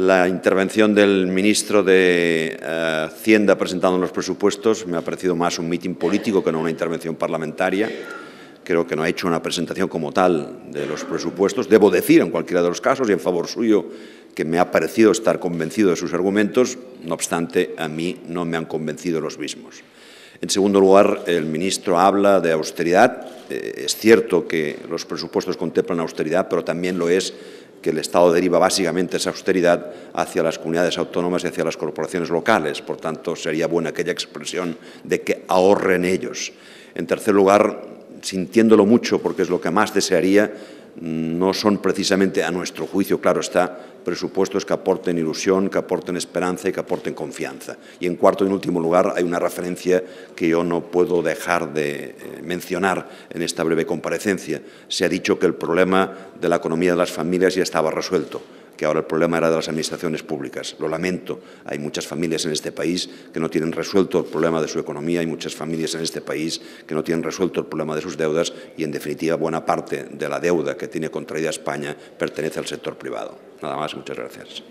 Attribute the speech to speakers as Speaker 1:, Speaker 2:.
Speaker 1: la intervención del ministro de eh, Hacienda presentando los presupuestos me ha parecido más un mitin político que no una intervención parlamentaria. Creo que no ha hecho una presentación como tal de los presupuestos. Debo decir, en cualquiera de los casos y en favor suyo, que me ha parecido estar convencido de sus argumentos. No obstante, a mí no me han convencido los mismos. En segundo lugar, el ministro habla de austeridad. Eh, es cierto que los presupuestos contemplan austeridad, pero también lo es que el Estado deriva básicamente esa austeridad hacia las comunidades autónomas y hacia las corporaciones locales. Por tanto, sería buena aquella expresión de que ahorren ellos. En tercer lugar, sintiéndolo mucho, porque es lo que más desearía, no son precisamente, a nuestro juicio, claro está, presupuestos que aporten ilusión, que aporten esperanza y que aporten confianza. Y en cuarto y en último lugar, hay una referencia que yo no puedo dejar de eh, mencionar en esta breve comparecencia. Se ha dicho que el problema de la economía de las familias ya estaba resuelto que ahora el problema era de las administraciones públicas. Lo lamento, hay muchas familias en este país que no tienen resuelto el problema de su economía, hay muchas familias en este país que no tienen resuelto el problema de sus deudas y, en definitiva, buena parte de la deuda que tiene contraída España pertenece al sector privado. Nada más, muchas gracias.